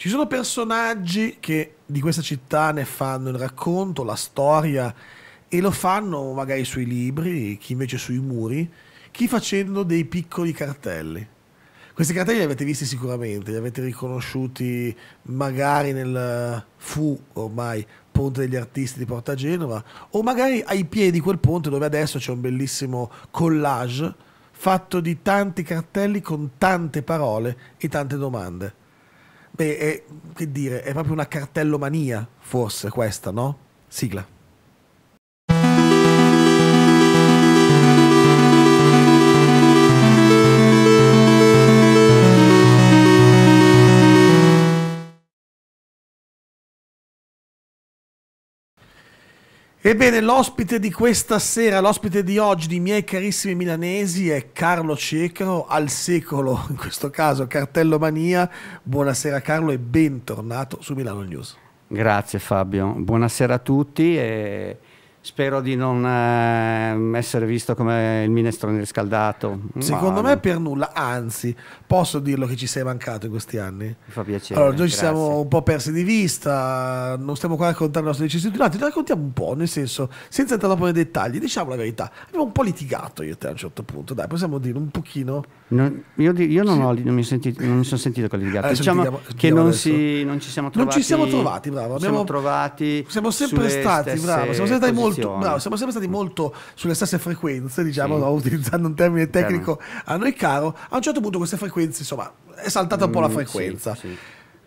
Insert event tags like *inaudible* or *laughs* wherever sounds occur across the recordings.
Ci sono personaggi che di questa città ne fanno il racconto, la storia e lo fanno magari sui libri, chi invece sui muri, chi facendo dei piccoli cartelli. Questi cartelli li avete visti sicuramente, li avete riconosciuti magari nel fu ormai ponte degli artisti di Porta Genova o magari ai piedi di quel ponte dove adesso c'è un bellissimo collage fatto di tanti cartelli con tante parole e tante domande è, è, che dire, è proprio una cartellomania, forse questa, no? Sigla. Ebbene, l'ospite di questa sera, l'ospite di oggi, di miei carissimi milanesi, è Carlo Cecro, al secolo, in questo caso Cartello Mania. Buonasera Carlo e bentornato su Milano News. Grazie Fabio, buonasera a tutti e spero di non eh, essere visto come il minestrone riscaldato. Secondo Ma... me per nulla, anzi, posso dirlo che ci sei mancato in questi anni. Mi fa piacere. Allora, noi ci siamo un po' persi di vista, non stiamo qua a raccontare le nostre decisioni, no, ti raccontiamo un po', nel senso, senza entrare un po' nei dettagli, diciamo la verità, abbiamo un po' litigato io e te a un certo punto, dai, possiamo dire un pochino. Non, io, io non, ho, non, mi sentito, non, mi sono sentito con litigato, adesso diciamo che non, si, non, ci siamo trovati. Non ci siamo trovati, bravo. Abbiamo, siamo trovati siamo sempre stati, bravo, siamo sempre stati molto molto, bravo, siamo sempre stati molto sulle stesse frequenze, diciamo, sì. no? utilizzando un termine tecnico Chiaro. a noi caro. A un certo punto queste frequenze, insomma, è saltata un po' la frequenza. Mm, sì,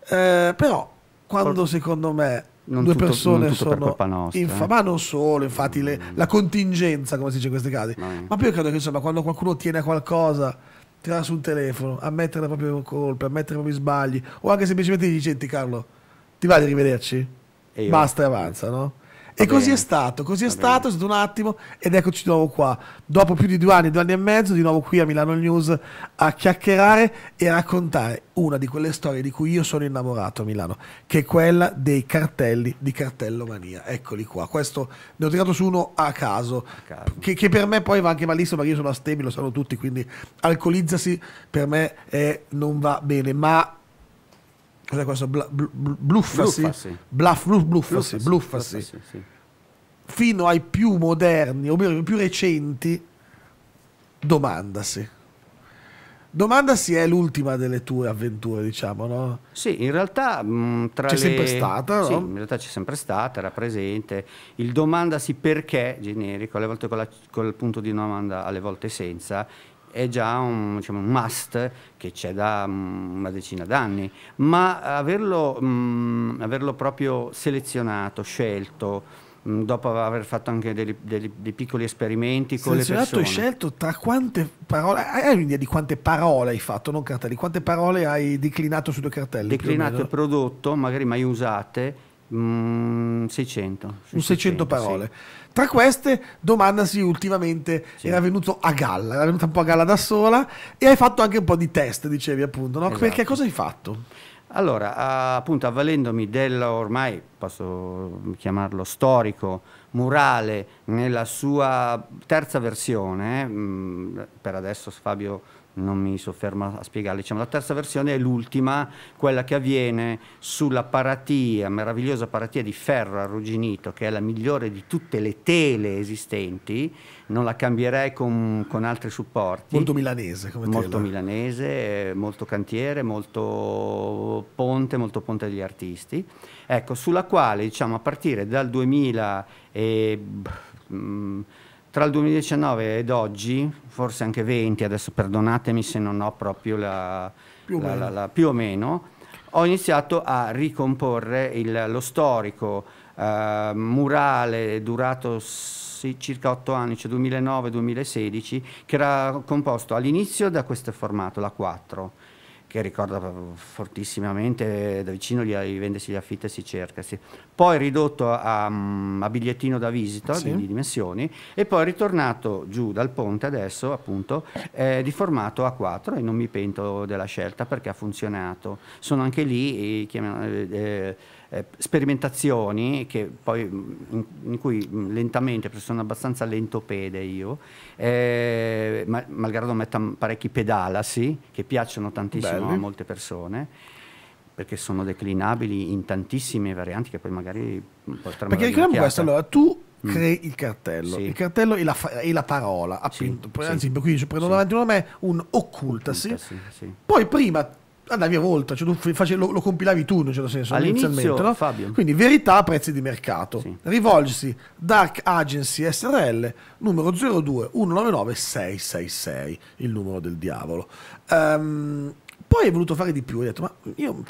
sì. Eh, però, quando Col... secondo me non due tutto, persone sono nostra, infa- eh? ma non solo, infatti le, mm. la contingenza, come si dice in questi casi, no. ma poi credo che insomma quando qualcuno tiene a qualcosa tirare su un telefono, ammettere le proprie colpe, ammettere i propri sbagli, o anche semplicemente gli dice Carlo, ti va di rivederci? Basta e avanza, no? e così è stato, così è Va stato, bene. è stato un attimo ed eccoci di nuovo qua, dopo più di due anni, due anni e mezzo, di nuovo qui a Milano News a chiacchierare e a raccontare una di quelle storie di cui io sono innamorato a Milano, che è quella dei cartelli di cartellomania. Eccoli qua, questo ne ho tirato su uno a caso, a caso. Che, che, per me poi va anche malissimo perché io sono astemi, lo sanno tutti, quindi alcolizzasi per me eh, non va bene, ma Cos'è questo? Bla, bluffasi? Bluffasi. bluffasi, Fino ai più moderni, o meglio, più recenti, domandasi. Domandasi è l'ultima delle tue avventure, diciamo, no? Sì, in realtà mh, tra c'è le... sempre stata, sì, in realtà c'è sempre stata, era presente. Il domandasi perché generico, alle volte con, la, con il punto di domanda, alle volte senza, è già un, diciamo, un must che c'è da mm, una decina d'anni, ma averlo, mh, mm, averlo, proprio selezionato, scelto, mh, mm, dopo aver fatto anche dei, dei, dei piccoli esperimenti con le persone. Selezionato e scelto tra quante parole, hai un'idea di quante parole hai fatto, non cartelli, quante parole hai declinato su due cartelli? Declinato e prodotto, magari mai usate, 600. Mm, 600. Un 600 parole. Sì. Tra queste, domandasi ultimamente, sì. era venuto a galla, era venuta un po' a galla da sola e hai fatto anche un po' di test, dicevi appunto, no? Esatto. Perché cosa hai fatto? Allora, appunto, avvalendomi del ormai, posso chiamarlo storico, murale, nella sua terza versione, mm, per adesso Fabio non mi soffermo a spiegarle. Diciamo, la terza versione è l'ultima, quella che avviene sulla paratia, meravigliosa paratia di ferro arrugginito, che è la migliore di tutte le tele esistenti, non la cambierei con, con altri supporti. Molto milanese come molto tela. Molto milanese, eh, molto cantiere, molto ponte, molto ponte degli artisti. Ecco, sulla quale diciamo, a partire dal 2000... E, mh, mm, tra il 2019 ed oggi, forse anche 20, adesso perdonatemi se non ho proprio la... più o la, meno, la, più o meno ho iniziato a ricomporre il, lo storico eh, murale durato sì, circa 8 anni, cioè 2009-2016, che era composto all'inizio da questo formato, la 4, che ricordo fortissimamente, da vicino gli, vendersi gli affitti e si cerca. cercasi. Poi ridotto a, a bigliettino da visita sì. di dimensioni e poi ritornato giù dal ponte adesso appunto eh, di formato A4 e non mi pento della scelta perché ha funzionato. Sono anche lì, eh, eh, eh eh, sperimentazioni che poi, mm, in, in, cui mm, lentamente, perché sono abbastanza lentopede io, eh, ma, malgrado metta parecchi pedalasi, che piacciono tantissimo Belli. a molte persone perché sono declinabili in tantissime varianti che poi magari mm, potremmo... Perché ricordiamo questo, allora tu crei mm. il cartello. Sì. Il cartello è la, è la parola, appunto. Sì, Anzi, sì. quindi ci prendono sì. davanti a me un occultasi. Sì, Poi prima andavi a volta, cioè tu face, lo, lo, compilavi tu in un certo senso All'inizio, inizialmente. No? Fabio. Quindi verità a prezzi di mercato. Sì. Rivolgersi Dark Agency SRL numero 02199666, il numero del diavolo. Um, poi hai voluto fare di più, hai detto ma io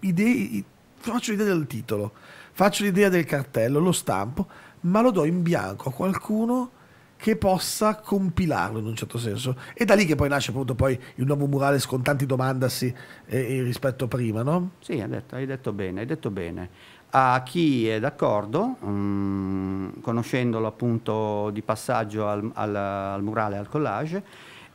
idee, faccio l'idea del titolo, faccio l'idea del cartello, lo stampo, ma lo do in bianco a qualcuno che possa compilarlo in un certo senso. È da lì che poi nasce appunto poi il nuovo murale con tanti domandasi eh, eh, rispetto a prima, no? Sì, hai detto, hai detto, bene, hai detto bene. A chi è d'accordo, um, conoscendolo appunto di passaggio al, al, al murale, al collage,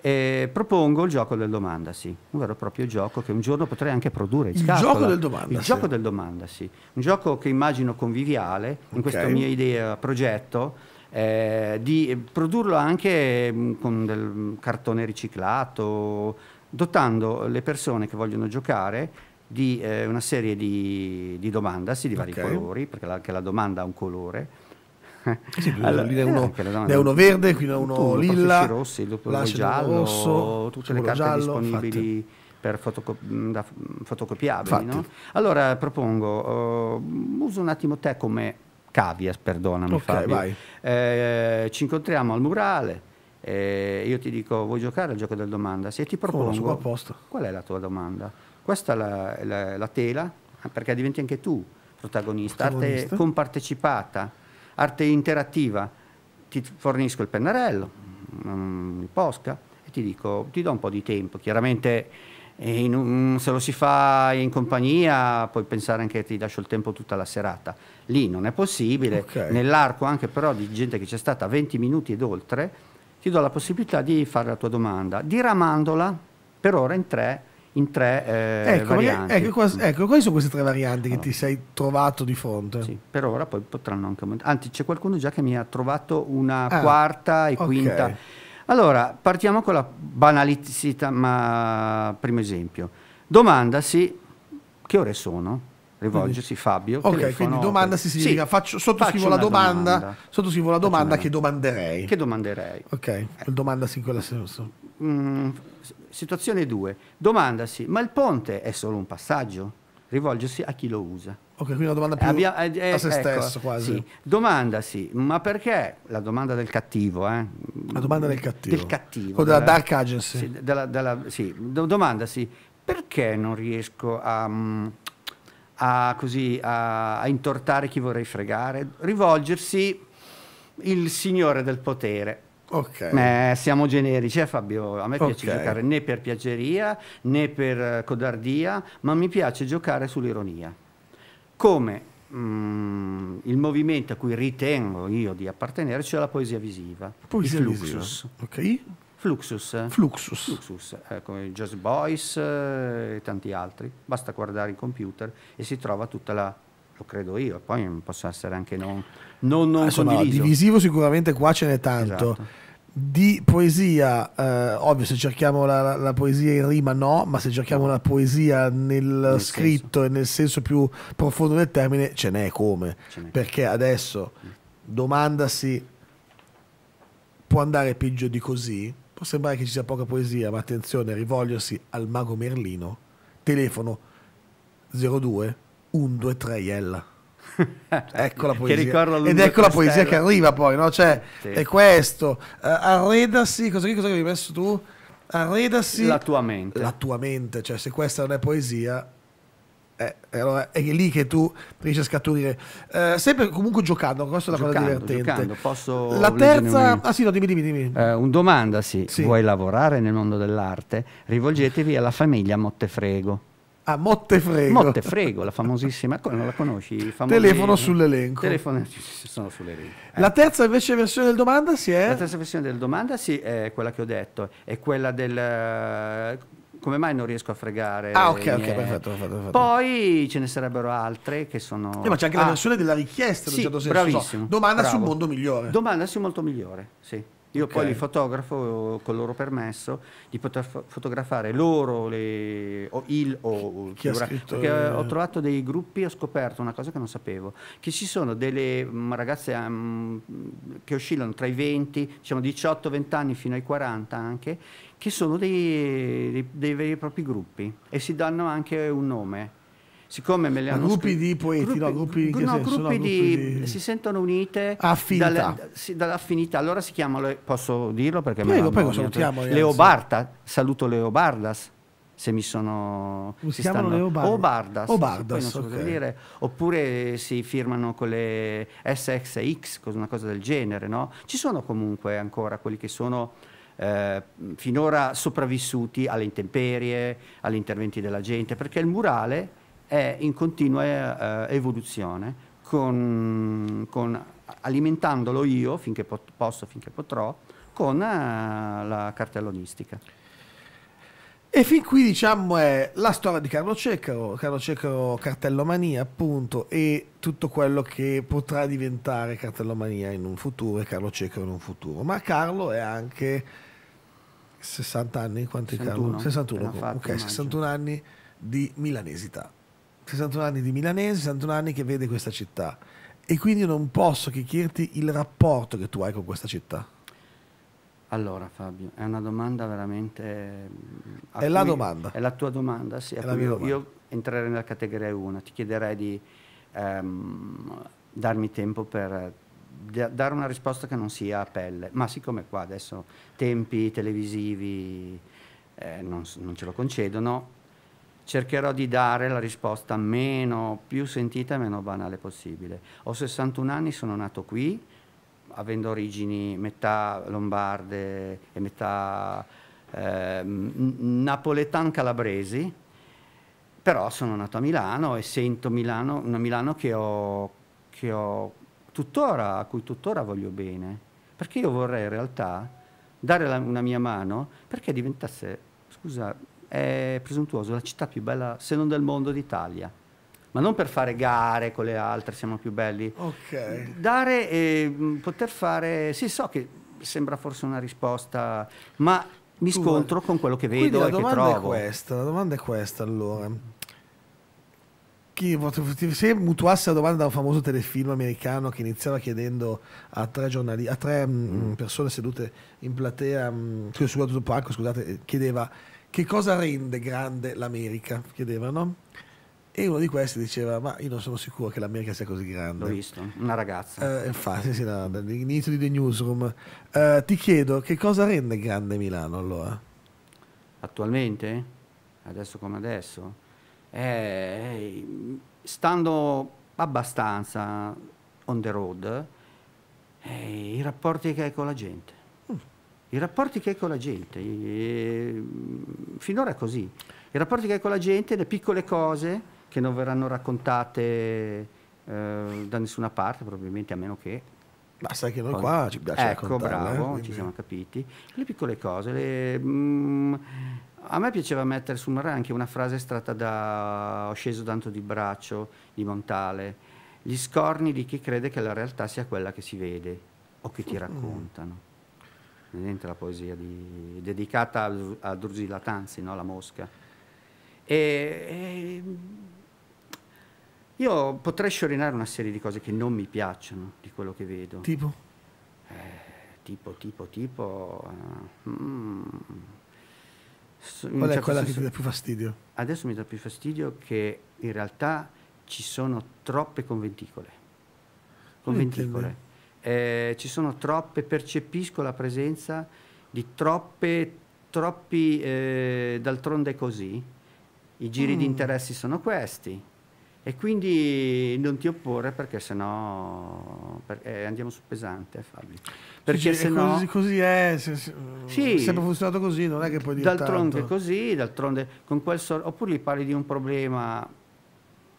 eh, propongo il gioco del domandasi, un vero e proprio gioco che un giorno potrei anche produrre. Il scatola. gioco del domandasi. Il gioco del domandasi, un gioco che immagino conviviale, in okay. questa mia idea, progetto, eh, di produrlo anche mm, con del cartone riciclato, dotando le persone che vogliono giocare di eh, una serie di, di domandasi di vari colori, perché la, anche la domanda ha un colore. Sì, *laughs* allora, eh, ne, è uno, ne è uno verde, qui ne è uno tu, lilla, rossi, dopo giallo, rosso, tutte le carte giallo, disponibili. Infatti per fotocop- mm, fotocopiabili. No? Allora propongo, uh, uso un attimo te come Cavias, perdonami okay, Fabio. Eh, ci incontriamo al murale, eh, io ti dico vuoi giocare al gioco della domanda? Se ti propongo, oh, qual è la tua domanda? Questa è la, la, la tela, perché diventi anche tu protagonista, protagonista, arte compartecipata, arte interattiva. Ti fornisco il pennarello, mm, il posca e ti dico, ti do un po' di tempo, chiaramente un, se lo si fa in compagnia puoi pensare anche che ti lascio il tempo tutta la serata. Lì non è possibile, okay. nell'arco anche però di gente che c'è stata 20 minuti ed oltre, ti do la possibilità di fare la tua domanda, diramandola per ora in tre in tre eh, ecco, varianti. Ecco, qua, mm. ecco, quali sono queste tre varianti allora. che ti sei trovato di fronte? Sì, per ora poi potranno anche aumentare. Anzi, c'è qualcuno già che mi ha trovato una ah, quarta e okay. quinta. Allora, partiamo con la banalità, ma primo esempio. Domandasi che ore sono? Rivolgersi mm. Fabio. Ok, telefono, quindi domandasi per... significa sì, faccio, sottoscrivo, faccio la domanda, domanda, sottoscrivo la domanda che domanderei. Che domanderei. Ok, eh. domandasi in quella senso. Mm, situazione 2. Domandasi, ma il ponte è solo un passaggio? Rivolgersi a chi lo usa. Ok, quindi una domanda più eh, Abbia, eh, a se ecco, stesso quasi. Sì. Domanda sì, ma perché la domanda del cattivo? Eh? La domanda del cattivo. Del cattivo. O della, della dark agency. Sì, della, della, sì. domanda sì, perché non riesco a, mm, a, così, a, a intortare chi vorrei fregare? Rivolgersi il signore del potere. Okay. Eh, siamo generici, eh, Fabio. A me piace okay. giocare né per piaggeria né per eh, codardia, ma mi piace giocare sull'ironia come mh, mm, il movimento a cui ritengo io di appartenere, cioè la poesia visiva. Poesia Fluxus. Visiva. Ok. Fluxus. Fluxus. Fluxus, eh, come Just Boys eh, e tanti altri. Basta guardare il computer e si trova tutta la lo credo io, poi posso essere anche non, non, non Insomma, condivisivo sicuramente qua ce n'è tanto. Esatto di poesia, eh, ovvio se cerchiamo la, la, poesia in rima no, ma se cerchiamo la poesia nel, nel scritto senso. e nel senso più profondo del termine, ce n'è come. Ce n'è. Perché adesso domandasi può andare peggio di così, può sembrare che ci sia poca poesia, ma attenzione, rivolgersi al mago Merlino, telefono 02 123 Iella. *laughs* ecco la poesia. Ed ecco la poesia che arriva poi, no? Cioè, sì. è questo. Uh, eh, arredasi, cosa, cosa hai messo tu? Arredasi... La tua mente. La tua mente, cioè se questa non è poesia... Eh, allora è lì che tu riesci a scaturire. Eh, sempre comunque giocando, questo è la giocando, cosa divertente. Giocando, la terza, un... ah sì, no, dimmi, dimmi, dimmi. Eh, un domanda, sì. sì. Vuoi lavorare nel mondo dell'arte? Rivolgetevi alla famiglia Mottefrego a ah, Mottefrego. Mottefrego, la famosissima, ecco, non la conosci? Famosi, telefono sull'elenco. Telefono, sono sull'elenco. Eh. La ecco. terza invece versione del domanda si è? La terza versione del domanda si è quella che ho detto, è quella del... Come mai non riesco a fregare? Ah, ok, ok, perfetto, perfetto, perfetto, Poi ce ne sarebbero altre che sono. Eh, ma c'è anche ah. la versione della richiesta, in un certo senso. Bravissimo. So, domanda bravo. su mondo migliore. Domanda su mondo migliore, sì. Io okay. poi li fotografo con loro permesso di poter fotografare loro le, o il o Chi figura, perché il... ho trovato dei gruppi, ho scoperto una cosa che non sapevo, che ci sono delle mm, ragazze mh, mm, che oscillano tra i 20, diciamo 18, 20 anni fino ai 40 anche, che sono dei, dei, dei veri e propri gruppi e si danno anche un nome siccome me le hanno... Ma gruppi di poeti, gruppi, no, gruppi, no, senso, gruppi, no, di, di... si sentono unite affinità. Dalle, dall'affinità, allora si chiamano, posso dirlo perché... Prego, prego, cioè, salutiamo. Leobarda, saluto Leobardas se mi sono si, chiamano stanno, Leobardas. Obardas, Obardas so okay. dire. oppure si firmano con le SXX una cosa del genere no? ci sono comunque ancora quelli che sono eh, finora sopravvissuti alle intemperie agli interventi della gente perché il murale è in continua eh, evoluzione, con, con, alimentandolo io finché pot- posso, finché potrò, con eh, la cartellonistica. E fin qui diciamo è la storia di Carlo Cecaro, Carlo Cecaro Cartellomania appunto e tutto quello che potrà diventare Cartellomania in un futuro e Carlo Cecaro in un futuro. Ma Carlo è anche 60 anni, quanti 61, Carlo? 61, ok, 61 anni di milanesità. 61 anni di milanese, 61 anni che vede questa città. E quindi non posso che chiederti il rapporto che tu hai con questa città. Allora Fabio, è una domanda veramente... Mm, è la domanda. È la tua domanda, sì. Io, domanda. io, entrerei nella categoria 1, ti chiederei di ehm, darmi tempo per dare una risposta che non sia a pelle, ma siccome qua adesso tempi televisivi eh, non, non ce lo concedono, cercherò di dare la risposta meno, più sentita e meno banale possibile. Ho 61 anni, sono nato qui, avendo origini metà lombarde e metà eh, napoletan calabresi, però sono nato a Milano e sento Milano, una Milano che ho, che ho tuttora, a cui tuttora voglio bene, perché io vorrei in realtà dare la, una mia mano perché diventasse, scusa, è presuntuoso, la città più bella, se non del mondo, d'Italia. Ma non per fare gare con le altre, siamo più belli. Ok. Dare e ehm, poter fare... Sì, so che sembra forse una risposta, ma mi scontro con quello che vedo Quindi e che trovo. Questa, la domanda è questa, allora. Chi, se mutuasse la domanda da un famoso telefilm americano che iniziava chiedendo a tre, a tre mm, mm. persone sedute in platea, scusate, mm, sul palco, scusate, chiedeva che cosa rende grande l'America? Chiedevano. E uno di questi diceva: Ma io non sono sicuro che l'America sia così grande. L'ho visto, una ragazza. Eh, infatti, sì, no, di The Newsroom. Eh, ti chiedo che cosa rende grande Milano allora? Attualmente? Adesso come adesso? Eh, stando abbastanza on the road, eh, i rapporti che hai con la gente i rapporti che hai con la gente, e, finora così, i rapporti che hai con la gente, le piccole cose che non verranno raccontate eh, da nessuna parte, probabilmente a meno che... Ma sai che noi qua ci piace Ecco, eh, bravo, eh? ci siamo capiti. Le piccole cose, le, mm, a me piaceva mettere sul mare anche una frase estratta da Ho sceso tanto di braccio di Montale. Gli scorni di chi crede che la realtà sia quella che si vede o che ti raccontano niente la poesia di, dedicata a, a Drusilla Tanzi, no? la mosca. E, e io potrei sciorinare una serie di cose che non mi piacciono di quello che vedo. Tipo? Eh, tipo, tipo, tipo... Eh, mm, Qual è certo quella senso, che ti dà più fastidio? Adesso mi dà più fastidio che in realtà ci sono troppe conventicole. Conventicole eh, ci sono troppe, percepisco la presenza di troppe, troppi, eh, d'altronde così, i giri mm. di interessi sono questi. E quindi non ti opporre perché sennò per, eh, andiamo su pesante, eh, Fabio. Perché sì, sennò, così, così è, se, se, sì, è eh, sempre funzionato così, non è che puoi dire D'altronde tanto. così, d'altronde con quel sor- oppure gli parli di un problema,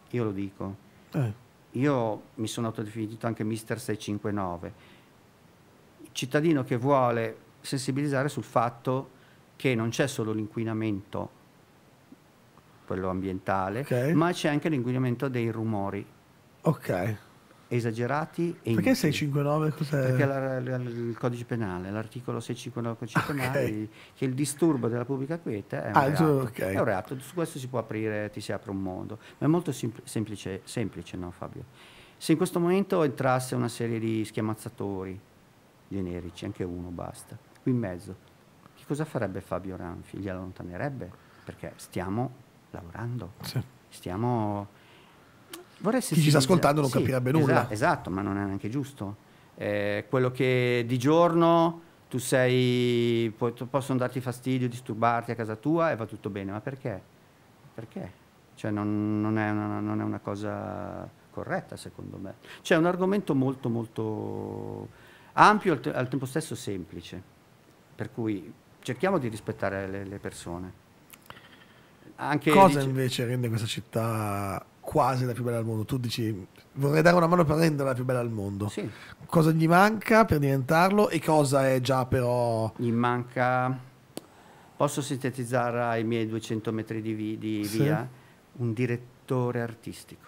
io lo dico. Eh io mi sono autodefinito anche Mister 659, cittadino che vuole sensibilizzare sul fatto che non c'è solo l'inquinamento, quello ambientale, okay. ma c'è anche l'inquinamento dei rumori. Ok esagerati e Perché inutili. 659 cos'è? Perché la, la, il codice penale, l'articolo 659 del codice *laughs* penale che il disturbo della pubblica quiete è un, ah, reato, okay. è un reato. Su questo si può aprire, ti si apre un mondo. Ma è molto semplice, semplice, no Fabio? Se in questo momento entrasse una serie di schiamazzatori generici, anche uno basta, qui in mezzo, che cosa farebbe Fabio Ranfi? Gli allontanerebbe? Perché stiamo lavorando, sì. stiamo Vorresti Chi ci sta ascoltando non sì, capirebbe nulla. Esatto, esatto, ma non è neanche giusto. Eh, quello che di giorno tu sei, puoi, possono darti fastidio, disturbarti a casa tua e va tutto bene, ma perché? Perché? Cioè non, non, è, una, non è una cosa corretta secondo me. è un argomento molto molto ampio, al, te al, tempo stesso semplice, per cui cerchiamo di rispettare le, le persone. Anche cosa invece rende questa città quasi la più bella al mondo. Tu dici vorrei dare una mano per renderla la più bella al mondo. Sì. Cosa gli manca per diventarlo e cosa è già però... Gli manca... Posso sintetizzare ai miei 200 metri di, vi, di sì. via? Un direttore artistico.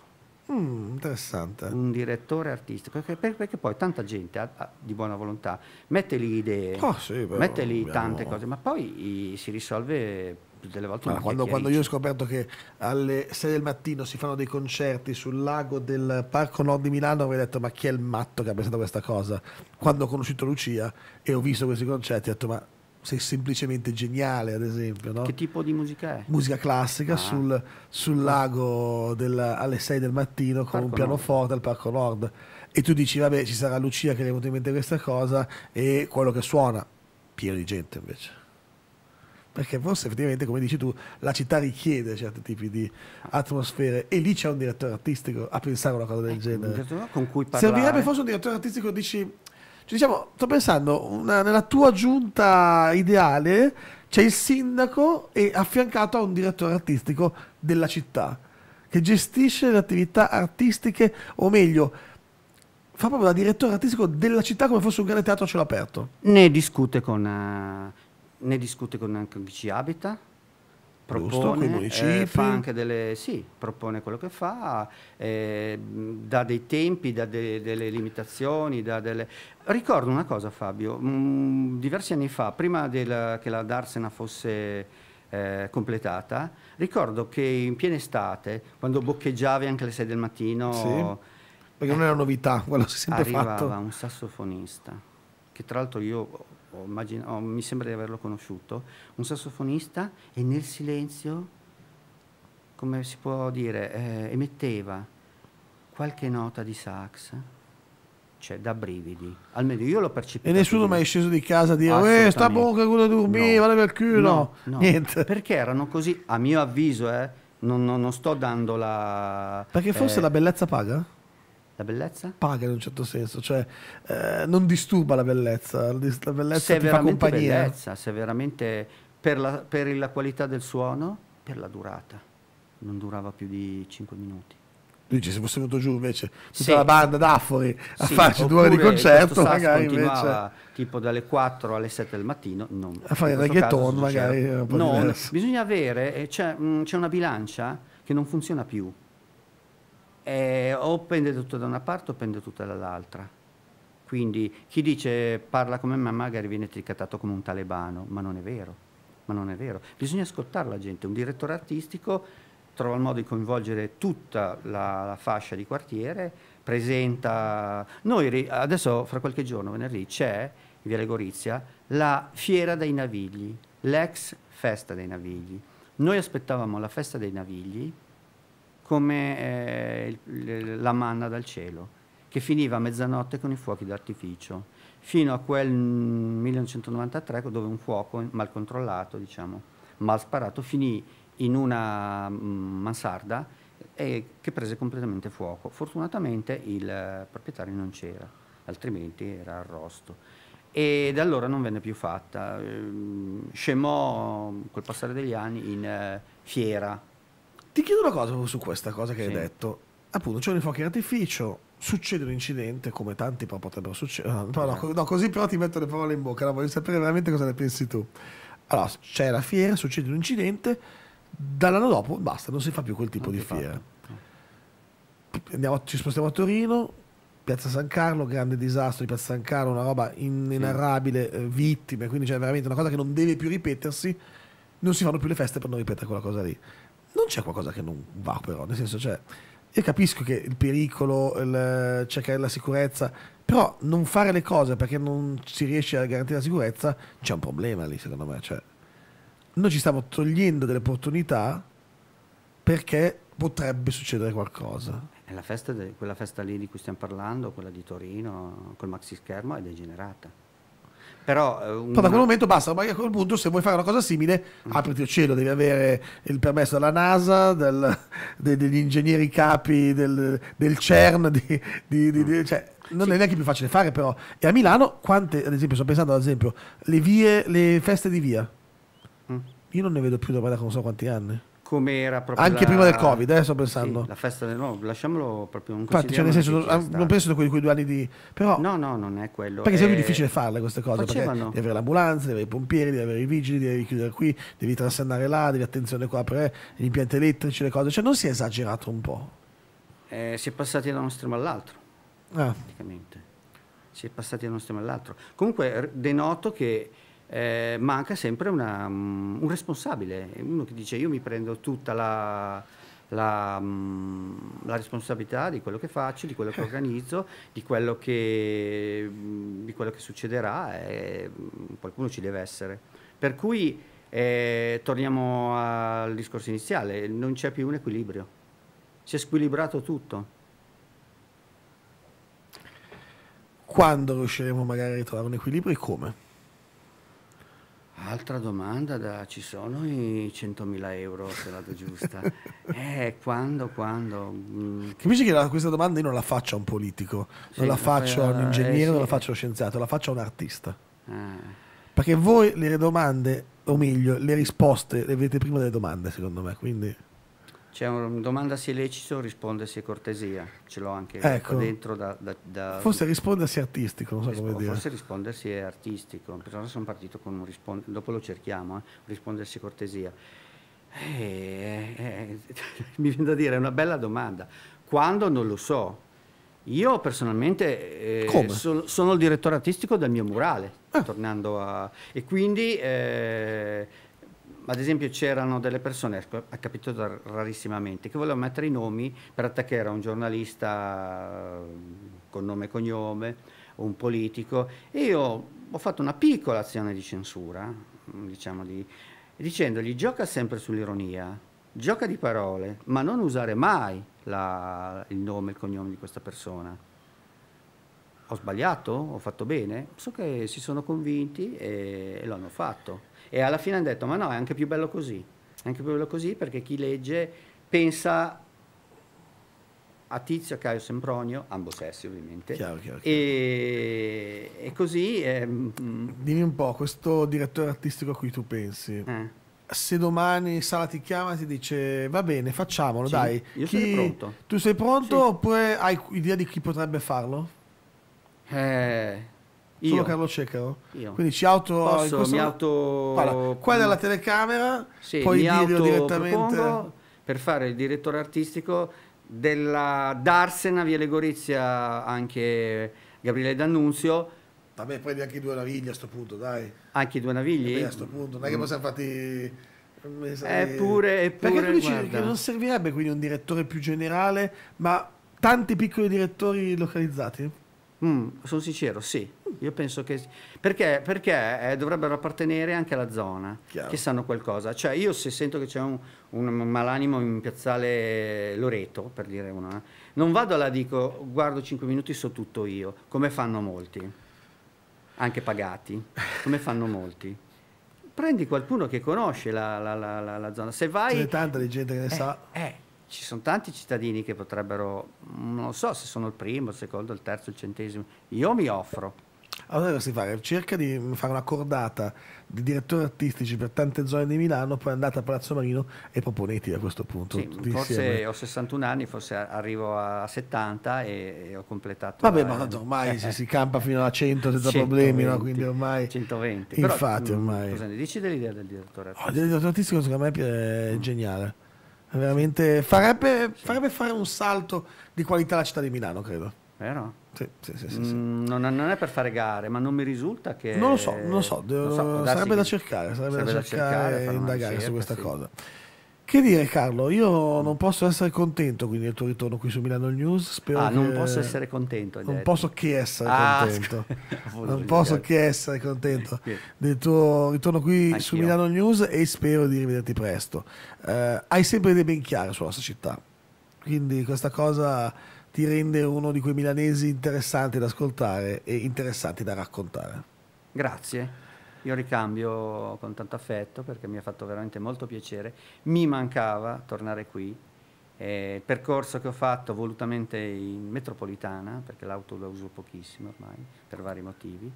Mm, interessante. Un direttore artistico, perché, perché poi tanta gente ha, ha, di buona volontà mette lì idee, oh, sì, però, mette lì abbiamo... tante cose, ma poi i, si risolve delle volte no, quando, quando, io ho scoperto che alle 6 del mattino si fanno dei concerti sul lago del Parco Nord di Milano, avrei detto ma chi è il matto che ha pensato questa cosa? Quando ho conosciuto Lucia e ho visto questi concerti ho detto ma sei semplicemente geniale, ad esempio. No? Che tipo di musica è? Musica classica ah. sul, sul, ah. lago del, alle 6 del mattino con Parco un pianoforte Nord. al Parco Nord. E tu dici, vabbè, ci sarà Lucia che le è venuta in mente questa cosa e quello che suona, pieno di gente invece. Perché forse effettivamente, come dici tu, la città richiede certi tipi di atmosfere e lì c'è un direttore artistico a pensare a una cosa del ecco, genere. Con cui parlare. Servirebbe forse un direttore artistico, dici, cioè, diciamo, sto pensando, una, nella tua giunta ideale c'è il sindaco e affiancato a un direttore artistico della città che gestisce le attività artistiche, o meglio, fa proprio da direttore artistico della città come fosse un grande teatro a cielo aperto. Ne discute con, uh, ne discute con, con chi ci abita, propone, eh, fa anche delle, sì, propone quello che fa, eh, dà dei tempi, dà de, delle limitazioni, dà delle... Ricordo una cosa Fabio, mh, mm, diversi anni fa, prima del, che la Darsena fosse eh, completata, ricordo che in piena estate, quando boccheggiavi anche alle 6 del mattino... Sì, perché non eh, era novità, quello si è sempre arrivava fatto. Arrivava un sassofonista, che tra l'altro io o, immagino, o mi sembra di averlo conosciuto, un sassofonista e nel silenzio, come si può dire, eh, emetteva qualche nota di sax cioè da brividi. Almeno io l'ho percepito. E nessuno mai è sceso di casa a dire, eh, sta bocca quello di dormire, no. vale per culo. No, *laughs* no. Niente. Perché erano così, a mio avviso, eh, non, non, non sto dando la... Perché forse eh, la bellezza paga? La bellezza? Paga in un certo senso, cioè eh, non disturba la bellezza, la bellezza se ti fa compagnia. Bellezza, se veramente per la, per la qualità del suono, per la durata. Non durava più di 5 minuti. Lui dice, se fosse venuto giù invece tutta sì. la banda d'affori a sì, farci due ore di concerto, magari invece... Tipo dalle 4 alle 7 del mattino, non. A fare il reggaeton magari. Un non, diverso. bisogna avere, eh, c'è, cioè, una bilancia che non funziona più eh, o pende tutto da una parte o pende tutto dall'altra. Quindi chi dice parla come me magari viene etichettato come un talebano, ma non è vero, ma non è vero. Bisogna ascoltare la gente, un direttore artistico trova il modo di coinvolgere tutta la, la fascia di quartiere, presenta... Noi adesso fra qualche giorno, venerdì, c'è in Viale Gorizia la Fiera dei Navigli, l'ex Festa dei Navigli. Noi aspettavamo la Festa dei Navigli come eh, la manna dal cielo, che finiva a mezzanotte con i fuochi d'artificio, fino a quel 1993 mm, dove un fuoco mal controllato, diciamo, mal sparato, finì in una mm, mansarda e, eh, che prese completamente fuoco. Fortunatamente il eh, proprietario non c'era, altrimenti era arrosto e da allora non venne più fatta. Ehm, scemò mm, col passare degli anni in eh, fiera ti chiedo una cosa su questa cosa che sì. hai detto. Appunto, c'è un fuoco di artificio, succede un incidente come tanti però potrebbero succedere. No, no, esatto. no, così però ti metto le parole in bocca, no, voglio sapere veramente cosa ne pensi tu. Allora, c'è la fiera, succede un incidente, dall'anno dopo basta, non si fa più quel tipo non di fiera. Andiamo, ci spostiamo a Torino, Piazza San Carlo, grande disastro di Piazza San Carlo, una roba inenarrabile, sì. Eh, vittime, quindi c'è cioè, veramente una cosa che non deve più ripetersi, non si fanno più le feste per non ripetere quella cosa lì non c'è qualcosa che non va però, nel senso cioè, io capisco che il pericolo, il cercare la sicurezza, però non fare le cose perché non si riesce a garantire la sicurezza, c'è un problema lì secondo me, cioè, noi ci stiamo togliendo delle opportunità perché potrebbe succedere qualcosa. Festa de, quella festa lì di cui stiamo parlando, quella di Torino, col maxi schermo, è degenerata però, una... Eh, Poi da quel momento basta, ma a quel punto se vuoi fare una cosa simile, apriti il cielo, devi avere il permesso della NASA, del, de, degli ingegneri capi del, del CERN, di, di, di, cioè, non sì. è neanche più facile fare però. E a Milano, quante, ad esempio, sto pensando ad esempio, le vie, le feste di via, mm. io non ne vedo più da, da non so quanti anni come era proprio anche la... prima del covid eh, sto pensando sì, la festa del nuovo lasciamolo proprio un infatti cioè nel senso non penso a quei, quei, due anni di però no no non è quello perché è più eh, difficile farle queste cose Facevano. perché devi avere l'ambulanza devi avere i pompieri devi avere i vigili devi chiudere qui devi trasennare là devi attenzione qua per eh, gli impianti elettrici le cose cioè non si è esagerato un po' eh, si è passati da uno estremo all'altro ah. praticamente si è passati da uno estremo all'altro comunque denoto che eh, manca sempre una, mm, un responsabile, uno che dice io mi prendo tutta la, la, mm, la, responsabilità di quello che faccio, di quello che *laughs* organizzo, di quello che, mm, di quello che succederà e qualcuno ci deve essere. Per cui eh, torniamo al discorso iniziale, non c'è più un equilibrio, si è squilibrato tutto. Quando riusciremo magari a ritrovare un equilibrio e come? Altra domanda, da, ci sono i 100.000 euro se la do giusta? *laughs* eh, quando, quando? Mm. Capisci che questa domanda io non la faccio a un politico, sì, non la faccio a un eh, ingegnere, eh, non la faccio a uno scienziato, la faccio a un artista. Ah. Perché voi le domande, o meglio, le risposte le avete prima delle domande, secondo me, quindi... C'è una domanda se lecito, risponde se cortesia, ce l'ho anche ecco. dentro. Da, da, da... Forse rispondersi artistico, non so come dire. Forse rispondersi è artistico, però sono partito con un rispondersi, dopo lo cerchiamo, eh? è cortesia. Eh, eh, *laughs* mi viene da dire, è una bella domanda. Quando non lo so, io personalmente eh, so, sono il direttore artistico del mio murale, ah. tornando a... E quindi eh, ad esempio c'erano delle persone, è ecco, capitato rarissimamente, che volevano mettere i nomi per attaccare un giornalista eh, con nome e cognome, un politico, e io ho fatto una piccola azione di censura, diciamo di, dicendogli gioca sempre sull'ironia, gioca di parole, ma non usare mai la, il nome e il cognome di questa persona ho sbagliato, ho fatto bene, so che si sono convinti e, e lo hanno fatto. E alla fine hanno detto, ma no, è anche più bello così. È anche più bello così perché chi legge pensa a Tizio, Caio Sempronio, ambo sessi ovviamente. Chiaro, chiaro, chiaro. E, e, così... Eh, Dimmi un po', questo direttore artistico a cui tu pensi... Eh se domani Sala ti chiama e ti dice va bene facciamolo sì, dai io chi... sono pronto tu sei pronto sì. oppure hai idea di chi potrebbe farlo? Eh, sono Io. Carlo Ceccaro. Io. Quindi ci auto. Posso, questo... mi auto. Guarda, qua è la telecamera, sì, poi dirlo direttamente. Per fare il direttore artistico della Darsena Via Legorizia, anche Gabriele D'Annunzio. Vabbè, prendi anche i due navigli a questo punto, dai. Anche i due navigli? Vabbè, a questo punto, non è che possiamo fatti. Eppure, eh, eppure. Perché tu dici che non servirebbe quindi un direttore più generale, ma tanti piccoli direttori localizzati? Mm, sono sincero, sì. Io penso che... Perché, perché eh, dovrebbero appartenere anche alla zona, Chiaro. che sanno qualcosa. Cioè io se sento che c'è un, un, malanimo in piazzale Loreto, per dire una, eh, non vado alla dico guardo 5 minuti so tutto io, come fanno molti, anche pagati, come fanno molti. Prendi qualcuno che conosce la, la, la, la zona. Se vai... C'è tanta di gente che ne eh, sa. Eh, ci sono tanti cittadini che potrebbero, non so se sono il primo, il secondo, il terzo, il centesimo, io mi offro. Allora si fa, cerca di fare una cordata di direttori artistici per tante zone di Milano, poi andate a Palazzo Marino e proponeti a questo punto. Sì, forse insieme. ho 61 anni, forse arrivo a 70 e, ho completato. Vabbè, la... ma ormai se *laughs* si campa fino a 100 senza 120, problemi, no? quindi ormai... 120. Infatti Però, mm, ormai... Cosa ne dici dell'idea del direttore artistico? Oh, il direttore artistico secondo me è geniale Veramente farebbe, farebbe fare un salto di qualità la città di Milano, credo. Vero? Sì, sì, sì, sì, sì. Mm, non, non, è per fare gare, ma non mi risulta che... Non lo so, non lo so, non so sarebbe da cercare, sarebbe, sarebbe da cercare e indagare su questa cosa. Che dire Carlo, io non posso essere contento quindi del tuo ritorno qui su Milano News, spero Ah, non posso essere contento. Non posso che essere ah, contento. *laughs* non posso che essere contento del tuo ritorno qui Anch'io. su Milano News e spero di rivederti presto. Uh, hai sempre idee ben chiare sulla nostra città, quindi questa cosa ti rende uno di quei milanesi interessanti da ascoltare e interessanti da raccontare. Grazie io ricambio con tanto affetto perché mi ha fatto veramente molto piacere. Mi mancava tornare qui. Eh, il percorso che ho fatto volutamente in metropolitana, perché l'auto la uso pochissimo ormai, per vari motivi.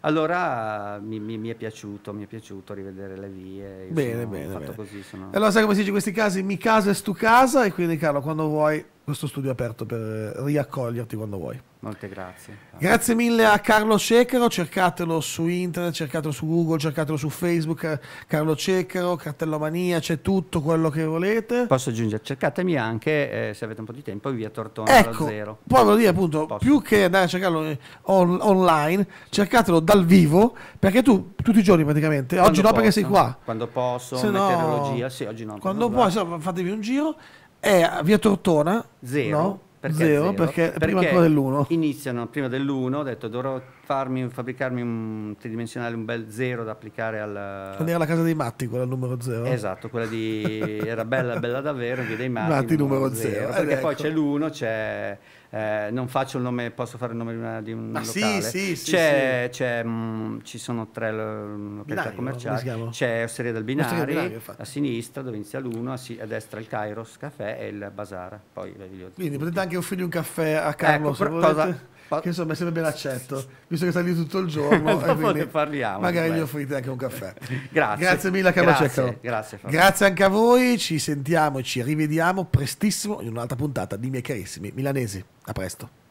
Allora mi, mi, mi, è piaciuto, mi è piaciuto rivedere le vie. bene, sono bene. Fatto bene. Così, sono... Allora sai come si dice in questi casi? Mi casa e stu casa e quindi Carlo quando vuoi questo studio aperto per riaccoglierti quando vuoi. Molte grazie. Grazie mille a Carlo Cecchero, cercatelo su internet, cercatelo su Google, cercatelo su Facebook, Carlo Cecchero, Cartellomania, c'è tutto quello che volete. Posso aggiungere, cercatemi anche, eh, se avete un po' di tempo, via Tortone ecco, allo zero. Poi voglio dire appunto, Posso. più che andare a cercarlo eh, on- online, cercatelo dal vivo, perché tu tutti i giorni praticamente, quando oggi posso, no perché sei qua. Quando posso, se meteorologia, no, sì, oggi no. Quando puoi, fatevi un giro è a Via Tortona. Zero. No? Perché zero, zero? Perché, perché prima ancora dell'1. Iniziano prima dell'1, ho detto dovrò farmi, fabbricarmi un tridimensionale, un bel zero da applicare al... quando era la casa dei matti quella numero zero? Esatto, quella di... era bella, bella davvero, via dei matti, matti numero, numero zero. zero. Perché ecco. poi c'è l'uno, c'è... Eh, non faccio il nome, posso fare il nome di, una, di un ah, locale. Sì, sì, c'è, sì. c'è mh, mm, ci sono tre località commerciali. C'è Osteria del Binario, Binario a sinistra dove inizia l'uno, a, si- a, destra il Kairos Caffè e il Bazar. Poi, Quindi potete anche offrire un caffè a Carlo ecco, cosa, Pa- che insomma sempre ben accetto, visto che sta lì tutto il *laughs* giorno. Dopo ne parliamo. Magari gli offrite anche un caffè. *laughs* grazie. Grazie mille, caro grazie, Cecco. Grazie, grazie anche a voi, ci sentiamo e ci rivediamo prestissimo in un'altra puntata di miei carissimi milanesi. A presto.